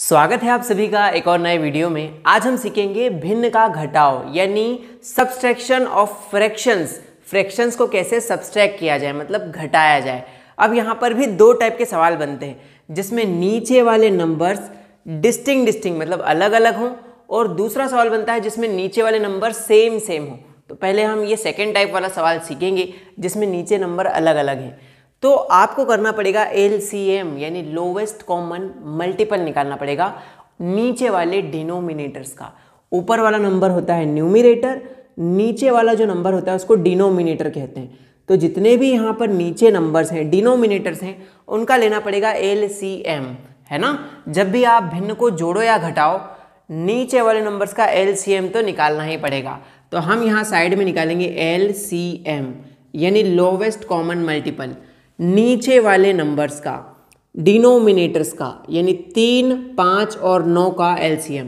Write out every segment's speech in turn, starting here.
स्वागत है आप सभी का एक और नए वीडियो में आज हम सीखेंगे भिन्न का घटाव यानी सब्सट्रैक्शन ऑफ फ्रैक्शंस फ्रैक्शंस को कैसे सब्सट्रैक्ट किया जाए मतलब घटाया जाए अब यहाँ पर भी दो टाइप के सवाल बनते हैं जिसमें नीचे वाले नंबर्स डिस्टिंग डिस्टिंग मतलब अलग अलग हों और दूसरा सवाल बनता है जिसमें नीचे वाले नंबर सेम सेम हों तो पहले हम ये सेकेंड टाइप वाला सवाल सीखेंगे जिसमें नीचे नंबर अलग अलग हैं तो आपको करना पड़ेगा एल यानी लोवेस्ट कॉमन मल्टीपल निकालना पड़ेगा नीचे वाले डिनोमिनेटर्स का ऊपर वाला नंबर होता है न्यूमिनेटर नीचे वाला जो नंबर होता है उसको डिनोमिनेटर कहते हैं तो जितने भी यहाँ पर नीचे नंबर्स हैं डिनोमिनेटर्स हैं उनका लेना पड़ेगा एल है ना जब भी आप भिन्न को जोड़ो या घटाओ नीचे वाले नंबर्स का एल तो निकालना ही पड़ेगा तो हम यहाँ साइड में निकालेंगे एल यानी लोवेस्ट कॉमन मल्टीपल नीचे वाले नंबर्स का डिनोमिनेटर्स का यानी तीन पाँच और नौ का एलसीएम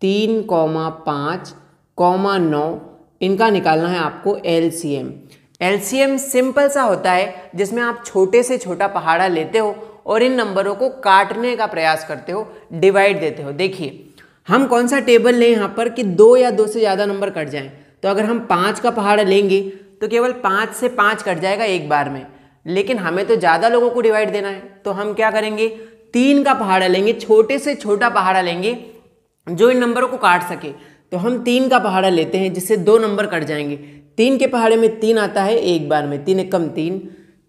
तीन कौमा पाँच कौमा नौ इनका निकालना है आपको एलसीएम एलसीएम सिंपल सा होता है जिसमें आप छोटे से छोटा पहाड़ा लेते हो और इन नंबरों को काटने का प्रयास करते हो डिवाइड देते हो देखिए हम कौन सा टेबल लें यहाँ पर कि दो या दो से ज़्यादा नंबर कट जाएँ तो अगर हम पाँच का पहाड़ा लेंगे तो केवल पाँच से पाँच कट जाएगा एक बार में लेकिन हमें तो ज़्यादा लोगों को डिवाइड देना है तो हम क्या करेंगे तीन का पहाड़ा लेंगे छोटे से छोटा पहाड़ा लेंगे जो इन नंबरों को काट सके तो हम तीन का पहाड़ा लेते हैं जिससे दो नंबर कट जाएंगे तीन के पहाड़े में तीन आता है एक बार में तीन एक कम तीन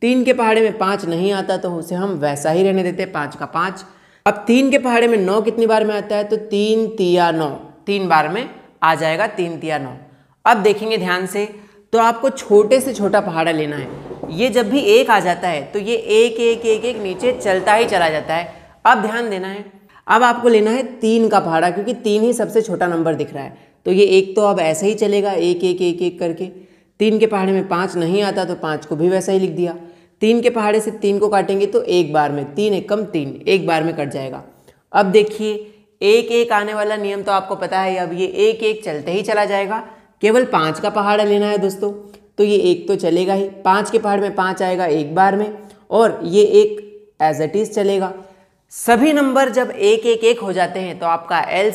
तीन के पहाड़े में पाँच नहीं आता तो उसे हम वैसा ही रहने देते हैं पाँच का पाँच अब तीन के पहाड़े में नौ कितनी बार में आता है तो तीन तिया नौ तीन बार में आ जाएगा तीन तिया नौ अब देखेंगे ध्यान से तो आपको छोटे से छोटा पहाड़ा लेना है ये जब भी एक आ जाता है तो ये एक एक एक एक नीचे चलता ही चला जाता है अब ध्यान देना है अब आपको लेना है तीन का पहाड़ा क्योंकि तीन ही सबसे छोटा नंबर दिख रहा है तो ये एक तो अब ऐसे ही चलेगा एक एक एक एक करके तीन के पहाड़े में पाँच नहीं आता तो पाँच को भी वैसा ही लिख दिया तीन के पहाड़े से तीन को काटेंगे तो एक बार में तीन एक कम तीन एक बार में कट जाएगा अब देखिए एक एक आने वाला नियम तो आपको पता है अब ये एक एक चलते ही चला जाएगा केवल पाँच का पहाड़ा लेना है दोस्तों तो ये एक तो चलेगा ही पाँच के पहाड़ में पाँच आएगा एक बार में और ये एक एज एट इज़ चलेगा सभी नंबर जब एक एक एक हो जाते हैं तो आपका एल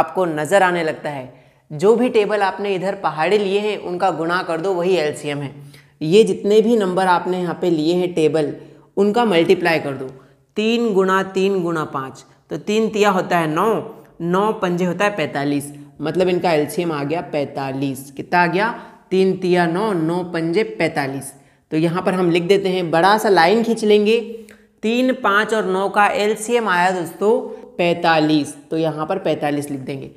आपको नज़र आने लगता है जो भी टेबल आपने इधर पहाड़े लिए हैं उनका गुणा कर दो वही एल है ये जितने भी नंबर आपने यहाँ पे लिए हैं टेबल उनका मल्टीप्लाई कर दो तीन गुणा तीन गुणा पाँच तो तीन तिया होता है नौ नौ पंजे होता है पैंतालीस मतलब इनका एल्शियम आ गया पैंतालीस कितना आ गया तीन तिया नौ नौ पंजे पैंतालीस तो यहाँ पर हम लिख देते हैं बड़ा सा लाइन खींच लेंगे तीन पाँच और नौ का एम आया दोस्तों पैंतालीस तो यहाँ पर पैंतालीस लिख देंगे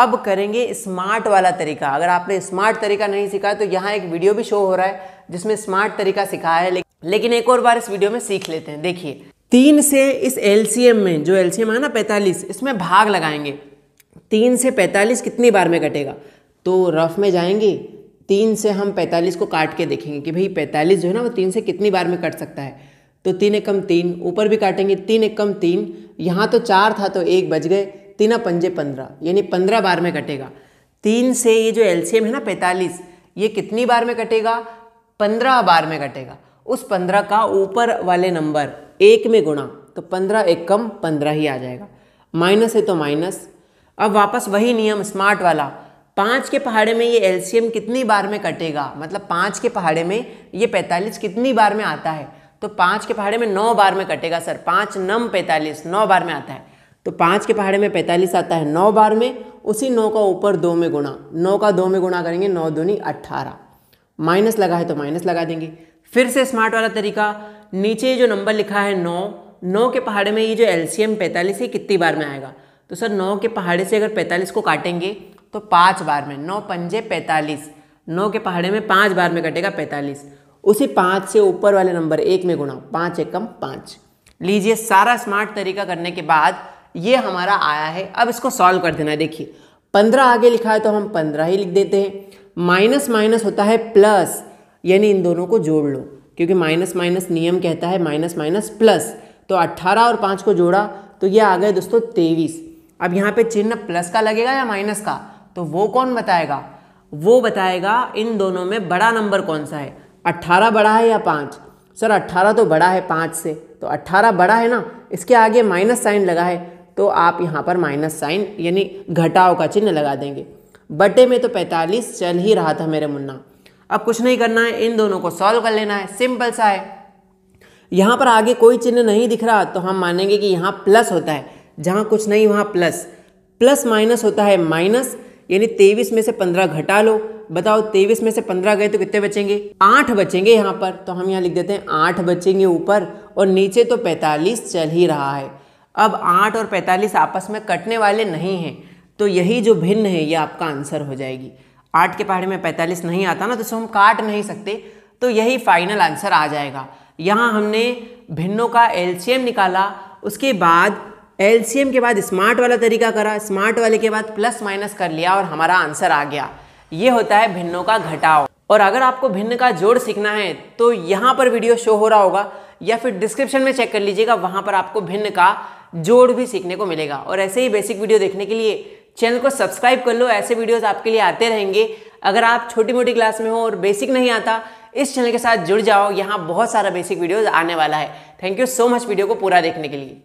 अब करेंगे स्मार्ट वाला तरीका अगर आपने स्मार्ट तरीका नहीं सिखाया तो यहाँ एक वीडियो भी शो हो रहा है जिसमें स्मार्ट तरीका सिखाया है लेकिन एक और बार इस वीडियो में सीख लेते हैं देखिए तीन से इस एलसीएम में जो एलसीएम है ना पैंतालीस इसमें भाग लगाएंगे तीन से पैंतालीस कितनी बार में कटेगा तो रफ में जाएंगे तीन से हम पैंतालीस को काट के देखेंगे कि भाई पैंतालीस जो है ना वो तीन से कितनी बार में कट सकता है तो तीन एकम तीन ऊपर भी काटेंगे तीन एकम तीन यहाँ तो चार था तो एक बज गए तीन पंजे पंद्रह यानी पंद्रह बार में कटेगा तीन से ये जो एलसीएम है ना पैंतालीस ये कितनी बार में कटेगा पंद्रह बार में कटेगा उस पंद्रह का ऊपर वाले नंबर एक में गुणा तो पंद्रह एक कम पंद्रह ही आ जाएगा माइनस है तो माइनस अब वापस वही नियम स्मार्ट वाला पाँच के पहाड़े में ये एल कितनी बार में कटेगा मतलब पाँच के पहाड़े में ये पैंतालीस कितनी बार में आता है तो पाँच के पहाड़े में नौ बार में कटेगा सर पाँच नम पैंतालीस नौ बार में आता है तो पाँच के पहाड़े में पैंतालीस आता है नौ बार में उसी नौ का ऊपर दो में गुणा नौ का दो में गुणा करेंगे नौ दूनी अट्ठारह माइनस लगा है तो माइनस लगा देंगे फिर से स्मार्ट वाला तरीका नीचे जो नंबर लिखा है नौ नौ के पहाड़े में ये जो एल पैंतालीस है कितनी बार में आएगा तो सर नौ के पहाड़े से अगर पैंतालीस को काटेंगे तो पाँच बार में नौ पंजे पैंतालीस नौ के पहाड़े में पाँच बार में कटेगा पैंतालीस उसी पाँच से ऊपर वाले नंबर एक में गुणा पाँच एकम पाँच लीजिए सारा स्मार्ट तरीका करने के बाद ये हमारा आया है अब इसको सॉल्व कर देना देखिए पंद्रह आगे लिखा है तो हम पंद्रह ही लिख देते हैं माइनस माइनस होता है प्लस यानी इन दोनों को जोड़ लो क्योंकि माइनस माइनस नियम कहता है माइनस माइनस प्लस तो अट्ठारह और पाँच को जोड़ा तो ये आ गए दोस्तों तेईस अब यहाँ पे चिन्ह प्लस का लगेगा या माइनस का तो वो कौन बताएगा वो बताएगा इन दोनों में बड़ा नंबर कौन सा है अट्ठारह बड़ा है या पाँच सर अट्ठारह तो बड़ा है पाँच से तो अट्ठारह बड़ा है ना इसके आगे माइनस साइन लगा है तो आप यहाँ पर माइनस साइन यानी घटाओ का चिन्ह लगा देंगे बटे में तो पैंतालीस चल ही रहा था मेरे मुन्ना अब कुछ नहीं करना है इन दोनों को सॉल्व कर लेना है सिंपल सा है यहाँ पर आगे कोई चिन्ह नहीं दिख रहा तो हम मानेंगे कि यहाँ प्लस होता है जहाँ कुछ नहीं वहाँ प्लस प्लस माइनस होता है माइनस यानी तेईस में से पंद्रह घटा लो बताओ तेईस में से पंद्रह गए तो कितने बचेंगे आठ बचेंगे यहाँ पर तो हम यहाँ लिख देते हैं आठ बचेंगे ऊपर और नीचे तो पैंतालीस चल ही रहा है अब आठ और पैंतालीस आपस में कटने वाले नहीं हैं तो यही जो भिन्न है ये आपका आंसर हो जाएगी आठ के पहाड़े में पैंतालीस नहीं आता ना तो इसको हम काट नहीं सकते तो यही फाइनल आंसर आ जाएगा यहाँ हमने भिन्नों का एलसीएम निकाला उसके बाद एलसीएम के बाद स्मार्ट वाला तरीका करा स्मार्ट वाले के बाद प्लस माइनस कर लिया और हमारा आंसर आ गया ये होता है भिन्नों का घटाव और अगर आपको भिन्न का जोड़ सीखना है तो यहाँ पर वीडियो शो हो रहा होगा या फिर डिस्क्रिप्शन में चेक कर लीजिएगा वहाँ पर आपको भिन्न का जोड़ भी सीखने को मिलेगा और ऐसे ही बेसिक वीडियो देखने के लिए चैनल को सब्सक्राइब कर लो ऐसे वीडियोज आपके लिए आते रहेंगे अगर आप छोटी मोटी क्लास में हो और बेसिक नहीं आता इस चैनल के साथ जुड़ जाओ यहाँ बहुत सारा बेसिक वीडियोज़ आने वाला है thank you so much video को पूरा देखने के लिए